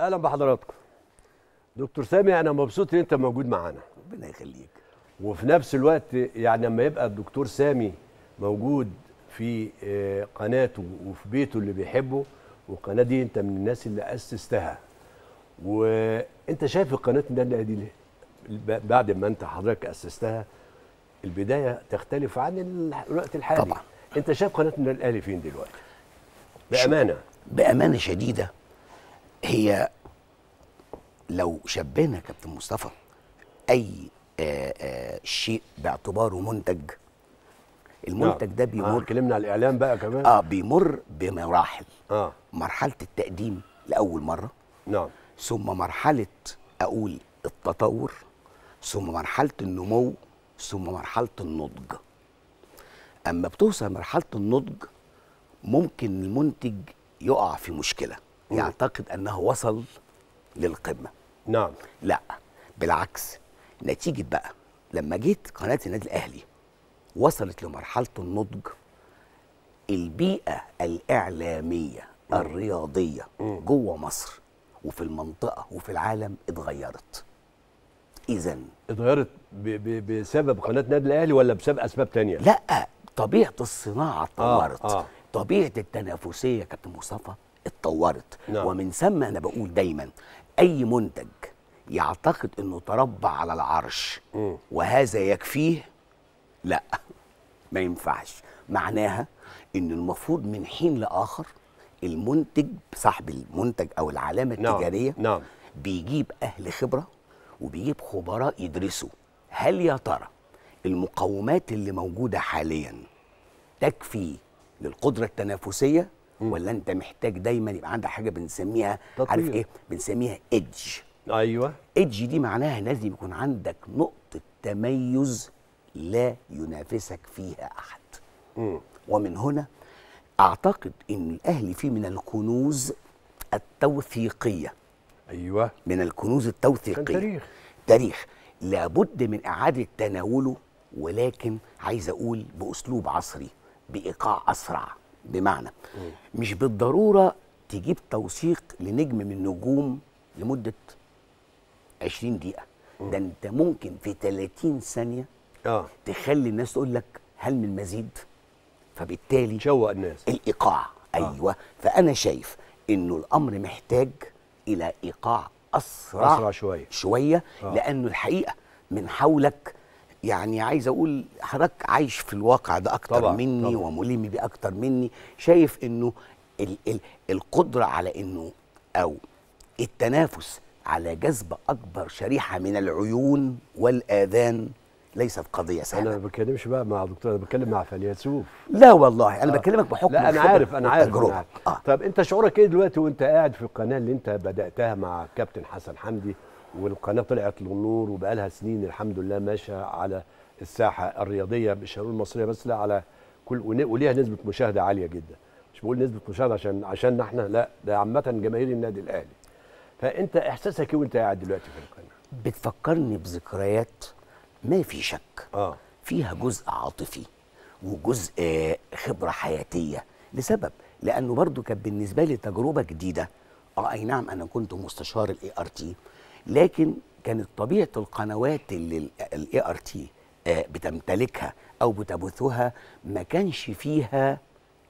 اهلا بحضراتكم دكتور سامي انا مبسوط ان انت موجود معانا ربنا يخليك وفي نفس الوقت يعني لما يبقى الدكتور سامي موجود في آه، قناته وفي بيته اللي بيحبه والقناه دي انت من الناس اللي اسستها وانت شايف القناه النادي دي ليه؟ بعد ما انت حضرتك اسستها البدايه تختلف عن الوقت الحالي طبعا انت شايف قناه النادي الاهلي فين دلوقتي؟ بامانه بامانه شديده هي لو شبهنا كابتن مصطفى اي آآ آه، آآ آه، شيء باعتباره منتج المنتج نعم. ده بيمر آه. على الاعلام بقى كمان اه بيمر بمراحل آه. مرحله التقديم لاول مره نعم ثم مرحله اقول التطور ثم مرحله النمو ثم مرحله النضج اما بتوصل مرحله النضج ممكن المنتج يقع في مشكله يعتقد أنه وصل للقمة نعم لا بالعكس نتيجة بقى لما جيت قناة النادي الأهلي وصلت لمرحلة النضج البيئة الإعلامية م. الرياضية م. جوه مصر وفي المنطقة وفي العالم اتغيرت إذا اتغيرت بسبب قناة النادي الأهلي ولا بسبب أسباب تانية؟ لا طبيعة الصناعة آه، اتطورت آه آه. طبيعة التنافسية كابتن مصطفى اتطورت نعم. ومن ثم انا بقول دايما اي منتج يعتقد انه تربع على العرش م. وهذا يكفيه لا ما ينفعش معناها ان المفروض من حين لاخر المنتج صاحب المنتج او العلامه نعم. التجاريه نعم. بيجيب اهل خبره وبيجيب خبراء يدرسوا هل يا ترى المقومات اللي موجوده حاليا تكفي للقدره التنافسيه ولا انت محتاج دايما يبقى عندك حاجه بنسميها عارف ايه بنسميها ايدج ايوه ايدج دي معناها لازم يكون عندك نقطه تميز لا ينافسك فيها احد مم. ومن هنا اعتقد ان الاهلي فيه من الكنوز التوثيقيه ايوه من الكنوز التوثيقيه تاريخ تاريخ لابد من اعاده تناوله ولكن عايز اقول باسلوب عصري بايقاع اسرع بمعنى مش بالضروره تجيب توثيق لنجم من النجوم لمده 20 دقيقه ده انت ممكن في 30 ثانيه اه تخلي الناس تقول لك هل من مزيد فبالتالي تشوق الناس الايقاع آه. ايوه آه. فانا شايف انه الامر محتاج الى ايقاع اسرع اسرع شويه شويه آه. لانه الحقيقه من حولك يعني عايز اقول حضرتك عايش في الواقع ده اكتر طبعًا مني طبعًا. وملم بيه اكتر مني شايف انه ال ال القدره على انه او التنافس على جذب اكبر شريحه من العيون والاذان ليست قضيه سهله انا ما بتكلمش بقى مع دكتور انا بتكلم مع فيلسوف لا والله انا آه. بكلمك بحكم لا انا عارف انا عارف, أنا عارف. آه. طب انت شعورك ايه دلوقتي وانت قاعد في القناه اللي انت بداتها مع كابتن حسن حمدي والقناه طلعت للنور وبقى لها سنين الحمد لله ماشيه على الساحه الرياضيه مش هنقول المصريه بس لا على كل وليها نسبه مشاهده عاليه جدا مش بقول نسبه مشاهده عشان عشان احنا لا ده عامه جماهير النادي الاهلي فانت احساسك ايه وانت قاعد دلوقتي في القناه بتفكرني بذكريات ما في شك اه فيها جزء عاطفي وجزء آه، خبره حياتيه لسبب لانه برضو كانت بالنسبه لي تجربه جديده اه اي نعم انا كنت مستشار الاي ار تي لكن كانت طبيعه القنوات اللي الاي ار تي بتمتلكها او بتبثها ما كانش فيها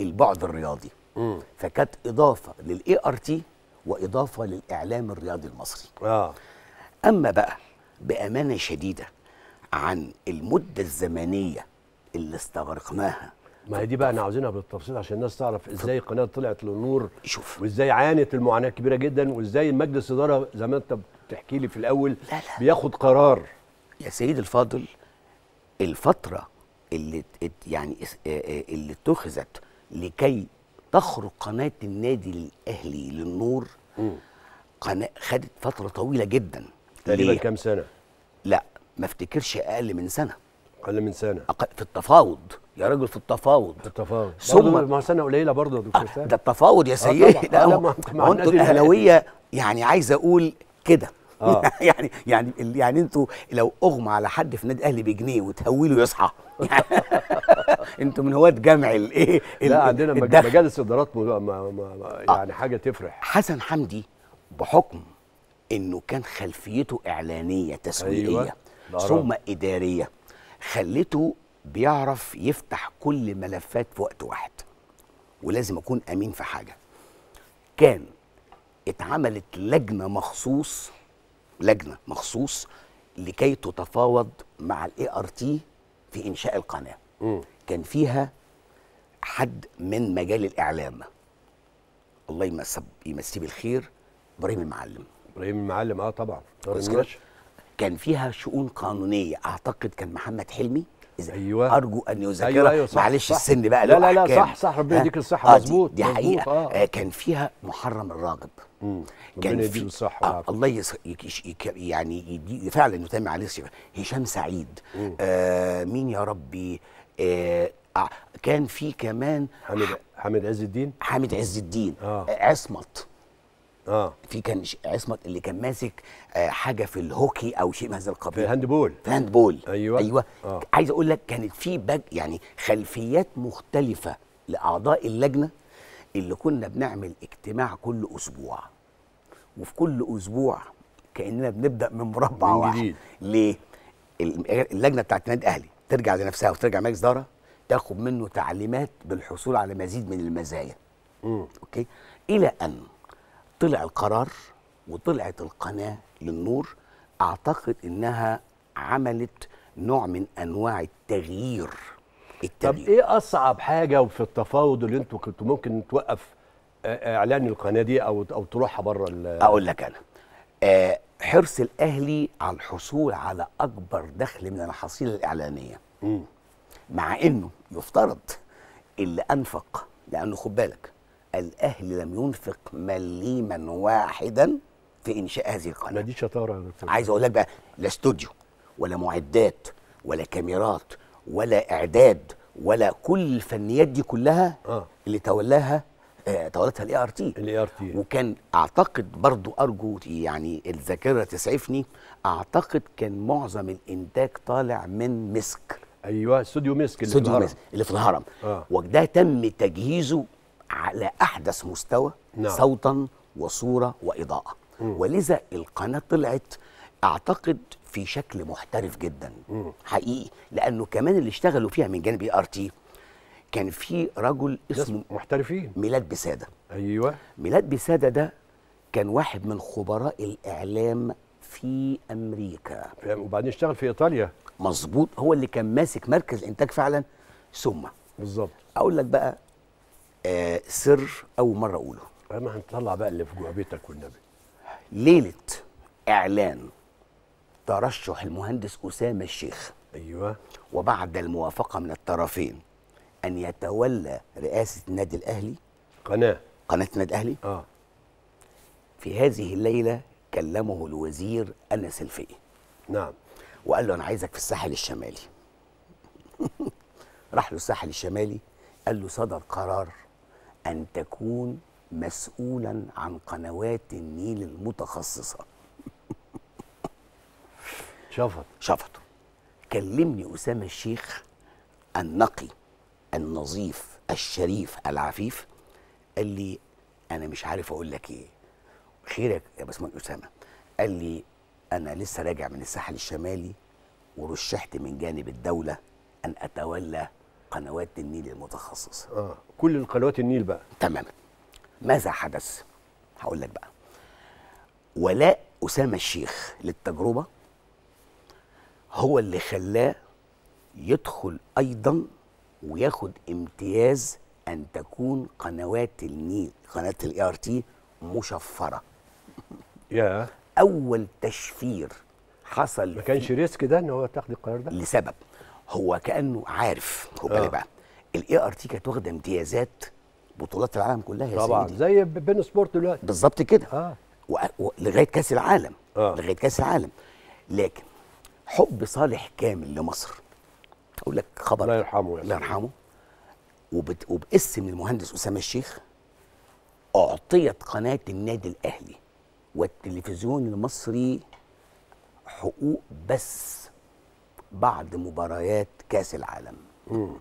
البعد الرياضي فكانت اضافه للاي ار تي واضافه للاعلام الرياضي المصري آه. اما بقى بامانه شديده عن المده الزمنيه اللي استغرقناها ما هي دي بقى انا عاوزينها بالتفصيل عشان الناس تعرف ازاي القناه طلعت للنور شوف وازاي عانت المعاناه الكبيره جدا وازاي مجلس الاداره زي ما انت بتحكي لي في الاول لا لا. بياخد قرار يا سيدي الفاضل الفتره اللي يعني اللي اتخذت لكي تخرج قناه النادي الاهلي للنور قناه خدت فتره طويله جدا تقريبا كام سنه لا ما افتكرش اقل من سنه اقل من سنه أقل في التفاوض يا راجل في التفاوض التفاوض ثم ما سنه قليله برضه يا دكتور آه، ده التفاوض يا آه، سيدي آه لا, لا ما الاهلاويه يعني عايز اقول كده آه. يعني يعني يعني انتوا لو اغمى على حد في نادي اهلي بجنيه وتهويله يصحى انتوا من هواه جمع الايه لا عندنا مجالس ادارات آه. يعني حاجه تفرح حسن حمدي بحكم انه كان خلفيته اعلانيه تسويقيه أيوة. ثم اداريه خلته بيعرف يفتح كل ملفات في وقت واحد ولازم اكون امين في حاجه كان اتعملت لجنه مخصوص لجنه مخصوص لكي تتفاوض مع الاي ار تي في انشاء القناه م. كان فيها حد من مجال الاعلام الله يمسيه بالخير ابراهيم المعلم ابراهيم المعلم اه طبعا كان فيها شؤون قانونيه اعتقد كان محمد حلمي إذا أيوة. ارجو ان يذكرها أيوة أيوة معلش صح السن بقى لا لا لا صح صح ربنا يديك الصحه آه مظبوط دي, دي حقيقه آه. آه كان فيها محرم الراغب كان في آه الله يس... يعني يدي فعلا يتم عليه الشفاء هشام سعيد آه مين يا ربي آه آه كان في كمان حامد حامد عز الدين حامد عز الدين آه. آه، عصمت اه في كان عصمت اللي كان ماسك آه، حاجه في الهوكي او شيء من هذا القبيل في الهاند بول في الهاند بول ايوه ايوه آه. عايز اقول لك كانت في بج يعني خلفيات مختلفه لاعضاء اللجنه اللي كنا بنعمل اجتماع كل اسبوع وفي كل اسبوع كاننا بنبدا من مربع من واحد جديد. ليه؟ اللجنه بتاعت النادي الاهلي ترجع لنفسها وترجع مجلس اداره تاخد منه تعليمات بالحصول على مزيد من المزايا. مم. اوكي؟ الى ان طلع القرار وطلعت القناه للنور اعتقد انها عملت نوع من انواع التغيير التغيير طب ايه اصعب حاجه في التفاوض اللي انتوا كنتوا ممكن توقف اعلان القناه دي او او طلوعها بره اقول لك انا آه حرص الاهلي على الحصول على اكبر دخل من المحاصيل الاعلانيه مع انه يفترض اللي انفق لانه خد بالك الاهلي لم ينفق مليما واحدا في انشاء هذه القناه ما دي شطاره يا دكتور عايز اقول لك بقى لا استوديو ولا معدات ولا كاميرات ولا اعداد ولا كل الفنيات دي كلها آه. اللي تولاها آه، طوالتها الاي ار تي الاي ار تي وكان اعتقد برضو ارجو يعني الذاكره تسعفني اعتقد كان معظم الانتاج طالع من مسك ايوه استوديو مسك اللي استوديو مسك اللي في الهرم آه. وده تم تجهيزه على احدث مستوى نعم. صوتا وصوره واضاءه م. ولذا القناه طلعت اعتقد في شكل محترف جدا م. حقيقي لانه كمان اللي اشتغلوا فيها من جانب اي ار تي كان في رجل اسمه محترفين ميلاد بساده ايوه ميلاد بساده ده كان واحد من خبراء الاعلام في امريكا وبعدين اشتغل في ايطاليا مظبوط هو اللي كان ماسك مركز الانتاج فعلا ثم بالظبط اقول لك بقى آه سر اول مره اقوله ما هنطلع بقى اللي في جوه بيتك والنبي ليله اعلان ترشح المهندس اسامه الشيخ ايوه وبعد الموافقه من الطرفين ان يتولى رئاسه النادي الاهلي قناه قناه النادي الاهلي اه في هذه الليله كلمه الوزير انس الفقي نعم وقال له انا عايزك في الساحل الشمالي راح له الساحل الشمالي قال له صدر قرار ان تكون مسؤولا عن قنوات النيل المتخصصه شفط شفط كلمني اسامه الشيخ النقي النظيف الشريف العفيف قال لي انا مش عارف اقول لك ايه خيرك يا باشمهندس اسامه قال لي انا لسه راجع من الساحل الشمالي ورشحت من جانب الدوله ان اتولى قنوات النيل المتخصصه اه كل قنوات النيل بقى تماما ماذا حدث هقول لك بقى ولاء اسامه الشيخ للتجربه هو اللي خلاه يدخل ايضا وياخد امتياز ان تكون قنوات النيل قناه الاي ار تي مشفره يا اول تشفير حصل ما كانش ريسك ده ان هو تاخد القرار ده لسبب هو كانه عارف خد بالك آه. بقى الاي ار تي كانت واخده امتيازات بطولات العالم كلها يا طبعا سيدي. زي بين سبورت دلوقتي بالظبط كده اه و... و... لغايه كاس العالم آه. لغايه كاس العالم لكن حب صالح كامل لمصر اقول لك خبر الله يرحمه الله يرحمه وبت... وباسم المهندس اسامه الشيخ اعطيت قناه النادي الاهلي والتلفزيون المصري حقوق بس بعد مباريات كاس العالم مم.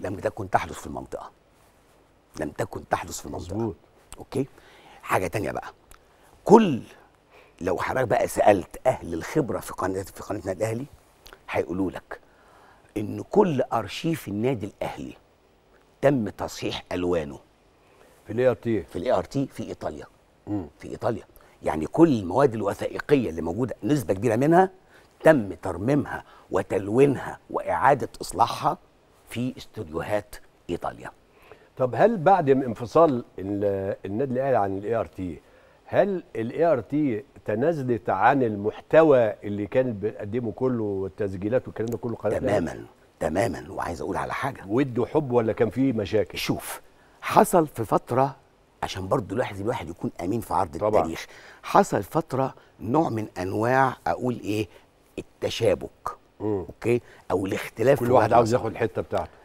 لم تكن تحدث في المنطقه لم تكن تحدث في المنطقه مزبوط. اوكي حاجه تانية بقى كل لو حضرتك بقى سالت اهل الخبره في قناه في قناه النادي الاهلي هيقولوا لك ان كل ارشيف النادي الاهلي تم تصحيح الوانه في الاي ار تي في الاي ار تي في ايطاليا مم. في ايطاليا يعني كل المواد الوثائقيه اللي موجوده نسبه كبيره منها تم ترميمها وتلوينها واعاده اصلاحها في استوديوهات ايطاليا طب هل بعد انفصال النادي الاهلي عن الاي ار تي هل الاي ار تي تنازلت عن المحتوى اللي كانت بتقدمه كله والتسجيلات والكلام ده كله قناه تماما ده. تماما وعايز اقول على حاجه ود وحب ولا كان في مشاكل شوف حصل في فتره عشان برضه الواحد الواحد يكون امين في عرض طبعا. التاريخ حصل فتره نوع من انواع اقول ايه التشابك م. اوكي او الاختلاف كل واحد عاوز ياخد الحته بتاعته